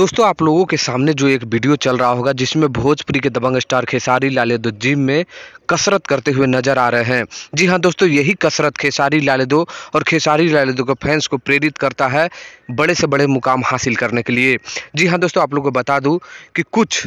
दोस्तों आप लोगों के सामने जो एक वीडियो चल रहा होगा जिसमें भोजपुरी के दबंग स्टार खेसारी लाल यादव जिम में कसरत करते हुए नजर आ रहे हैं जी हाँ दोस्तों यही कसरत खेसारी लाल यादव और खेसारी लाल यादव के फैंस को प्रेरित करता है बड़े से बड़े मुकाम हासिल करने के लिए जी हाँ दोस्तों आप लोग को बता दूँ कि कुछ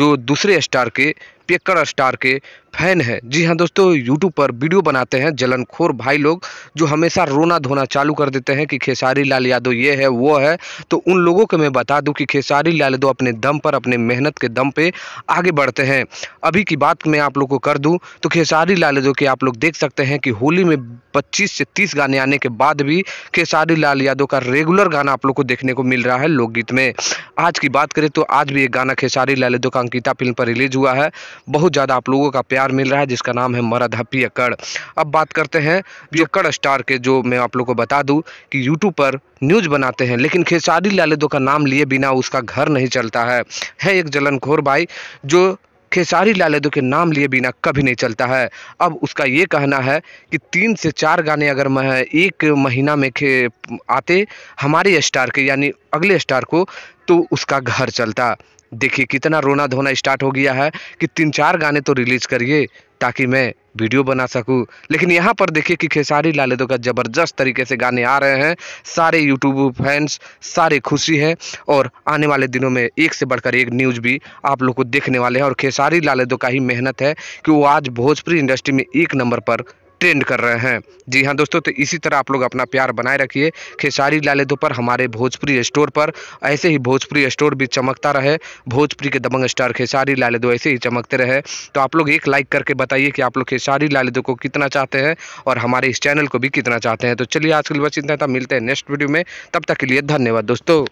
जो दूसरे स्टार के पेकर स्टार के फैन हैं जी हाँ दोस्तों यूट्यूब पर वीडियो बनाते हैं जलनखोर भाई लोग जो हमेशा रोना धोना चालू कर देते हैं कि खेसारी लाल यादव ये है वो है तो उन लोगों को मैं बता दूं कि खेसारी लाल यादव अपने दम पर अपने मेहनत के दम पे आगे बढ़ते हैं अभी की बात मैं आप लोग को कर दूँ तो खेसारी लाल यादव के आप लोग देख सकते हैं कि होली में पच्चीस से तीस गाने आने के बाद भी खेसारी लाल यादव का रेगुलर गाना आप लोग को देखने को मिल रहा है लोकगीत में आज की बात करें तो आज भी एक गाना खेसारी लाल यादव का अंकिता फिल्म पर रिलीज हुआ है बहुत ज़्यादा आप लोगों का प्यार मिल रहा है जिसका नाम है मरद हप्पी अकड़ अब बात करते हैं प्रियकड़ स्टार के जो मैं आप लोग को बता दूँ कि यूट्यूब पर न्यूज बनाते हैं लेकिन खेसारी लालिदो का नाम लिए बिना उसका घर नहीं चलता है है एक जलनखोर भाई जो खेसारी लालेदो के नाम लिए बिना कभी नहीं चलता है अब उसका ये कहना है कि तीन से चार गाने अगर मैं एक महीना में खे आते हमारे स्टार के यानी अगले स्टार को तो उसका घर चलता देखिए कितना रोना धोना स्टार्ट हो गया है कि तीन चार गाने तो रिलीज करिए ताकि मैं वीडियो बना सकूं लेकिन यहाँ पर देखिए कि खेसारी लाल यादव का ज़बरदस्त तरीके से गाने आ रहे हैं सारे यूट्यूब फैंस सारे खुशी हैं और आने वाले दिनों में एक से बढ़कर एक न्यूज़ भी आप लोग को देखने वाले हैं और खेसारी लाल यादव का ही मेहनत है कि वो आज भोजपुरी इंडस्ट्री में एक नंबर पर ट्रेंड कर रहे हैं जी हाँ दोस्तों तो इसी तरह आप लोग अपना प्यार बनाए रखिए खेसारी लाल यादव पर हमारे भोजपुरी स्टोर पर ऐसे ही भोजपुरी स्टोर भी चमकता रहे भोजपुरी के दबंग स्टार खेसारी लाल यादव ऐसे ही चमकते रहे तो आप लोग एक लाइक करके बताइए कि आप लोग खेसारी लाल यादव को कितना चाहते हैं और हमारे इस चैनल को भी कितना चाहते हैं तो चलिए आज के लिए बस इतना था मिलते हैं नेक्स्ट वीडियो में तब तक के लिए धन्यवाद दोस्तों